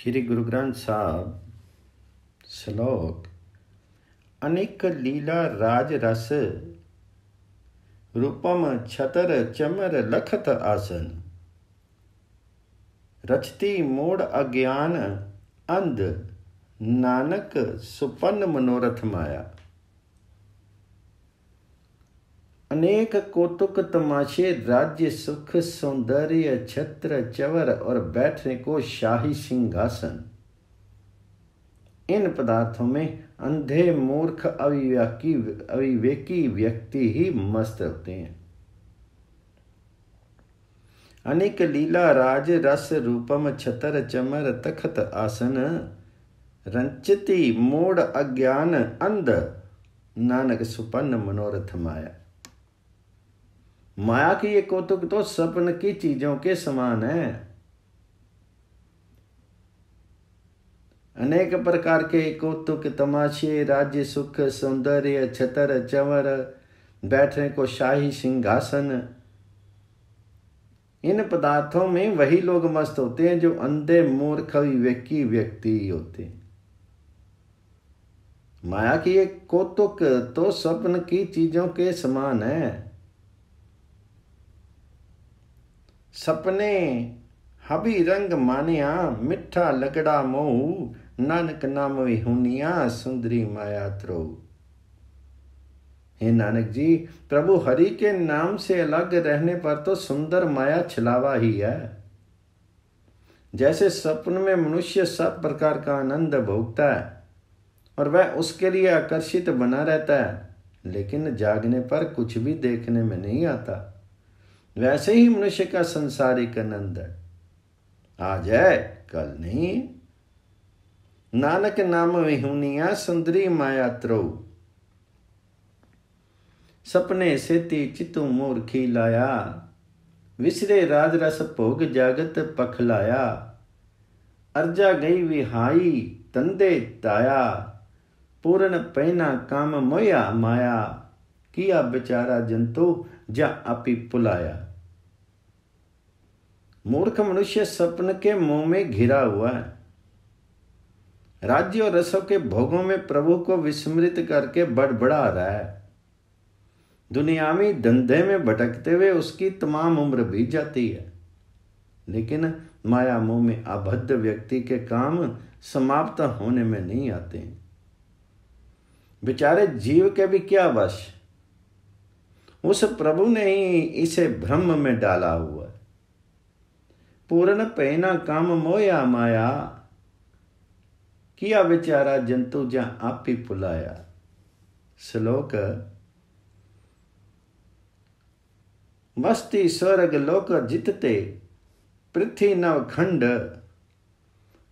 श्री गुरु ग्रंथ साहब श्लोक अनेक लीला राज रस रूपम छतर चमर लखत आसन रचती मोड़ अज्ञान अंध नानक सुपन्न मनोरथ माया अनेक कौतुक तमाशे राज्य सुख सौंदर्य छत्र चवर और बैठने को शाही सिंहासन इन पदार्थों में अंधे मूर्ख अविवेकी अविवेकी व्यक्ति ही मस्त होते हैं अनेक लीला राज रस रूपम छतर चमर तखत आसन रंचति मूढ़ अज्ञान अंध नानक सुपन्न मनोरथ माया माया की ये कौतुक तो स्वप्न की चीजों के समान है अनेक प्रकार के कौतुक तमाशे राज्य सुख सौंदर्य छतर चवर बैठने को शाही सिंहासन इन पदार्थों में वही लोग मस्त होते हैं जो अंधे मूर्ख व्यक्ति व्यक्ति होते हैं माया की एक कौतुक तो स्वप्न की चीजों के समान है सपने हबी रंग मानिया मिठा लगड़ा मोह नानक नाम विहुनिया सुंदरी माया त्रो हे नानक जी प्रभु हरि के नाम से अलग रहने पर तो सुंदर माया छिलावा ही है जैसे सपन में मनुष्य सब प्रकार का आनंद भोगता है और वह उसके लिए आकर्षित बना रहता है लेकिन जागने पर कुछ भी देखने में नहीं आता वैसे ही मनुष्य का संसारिक आनंद है आज है कल नहीं नानक नाम विहुनिया सुंदरी माया त्रो सपने से ती चितु मूर्खी लाया विसरे राज रस भोग जागत पखलाया अर्जा गई विहाई तंदे ताया पूर्ण पहना काम मोया माया किया बेचारा जंतु जा आपी पुलाया मूर्ख मनुष्य स्वप्न के मोह में घिरा हुआ है राज्य और रसों के भोगों में प्रभु को विस्मृत करके बड़बड़ा रहा है दुनियावी धंधे में भटकते हुए उसकी तमाम उम्र बीत जाती है लेकिन माया मोह में अभद्र व्यक्ति के काम समाप्त होने में नहीं आते बेचारे जीव के भी क्या वश उस प्रभु ने ही इसे भ्रम में डाला हुआ पूर्ण पहना काम मोया माया किया बेचारा जंतु जा आप ही पुलाया श्लोक वस्ती स्वर्ग लोक जितते पृथ्वी नव खंड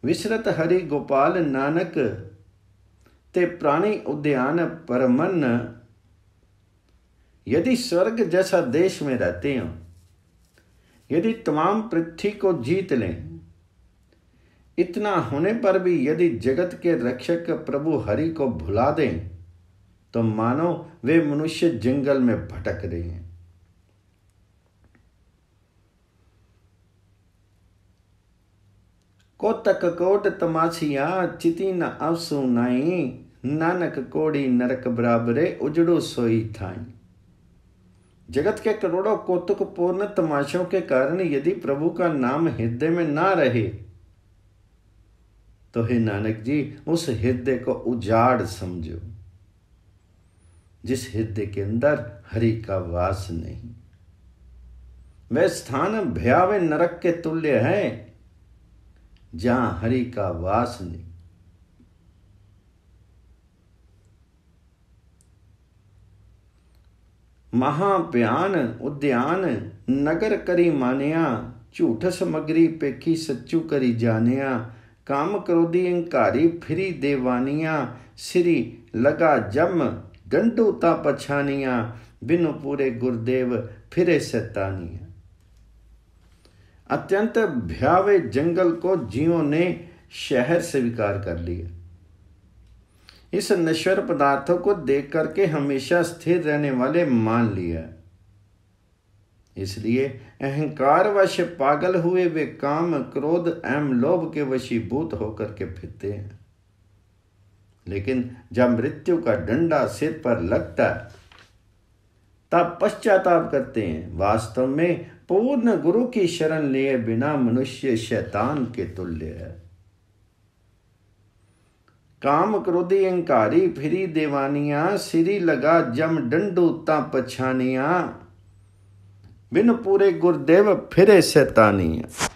विसरत हरि गोपाल नानक ते प्राणी उद्यान परमन यदि स्वर्ग जैसा देश में रहते हो यदि तमाम पृथ्वी को जीत लें इतना होने पर भी यदि जगत के रक्षक प्रभु हरि को भुला दें तो मानो वे मनुष्य जंगल में भटक रहे हैं कोतक कोट तमाशिया चिति न अवसु नाई नानक कोड़ी नरक बराबरे उजड़ो सोई थाई जगत के करोड़ों कौतुकपूर्ण तमाशों के कारण यदि प्रभु का नाम हृदय में ना रहे तो हे नानक जी उस हृदय को उजाड़ समझो जिस हृदय के अंदर हरि का वास नहीं वह स्थान भयावे नरक के तुल्य है जहां हरि का वास नहीं महाप्यान उद्यान नगर करी मानिया झूठ समग्री पेखी सच्चू करी जानिया काम क्रोधी अंकारी फिरी देवानिया श्री लगा जम गंडूता पछानिया बिनु पूरे गुरुदेव फिरे सैतानिया अत्यंत भयावे जंगल को जियो ने शहर स्वीकार कर लिया इस नश्वर पदार्थों को देख करके हमेशा स्थिर रहने वाले मान लिया इसलिए अहंकार वश पागल हुए वे काम क्रोध एवं लोभ के वशीभूत होकर के फिरते हैं लेकिन जब मृत्यु का डंडा सिर पर लगता है तब पश्चाताप करते हैं वास्तव में पूर्ण गुरु की शरण लिए बिना मनुष्य शैतान के तुल्य है ਕਾਮ ਕ੍ਰੋਧੀ ਅਹੰਕਾਰੀ ਫਿਰੀ ਦੇਵਾਨੀਆਂ ਸਿਰੀ ਲਗਾ ਜਮ ਡੰਡੂ ਤਾਂ ਪਛਾਨੀਆਂ ਬਿਨ ਪੂਰੇ ਗੁਰਦੇਵ ਫਿਰੇ ਸ਼ੈਤਾਨੀਆਂ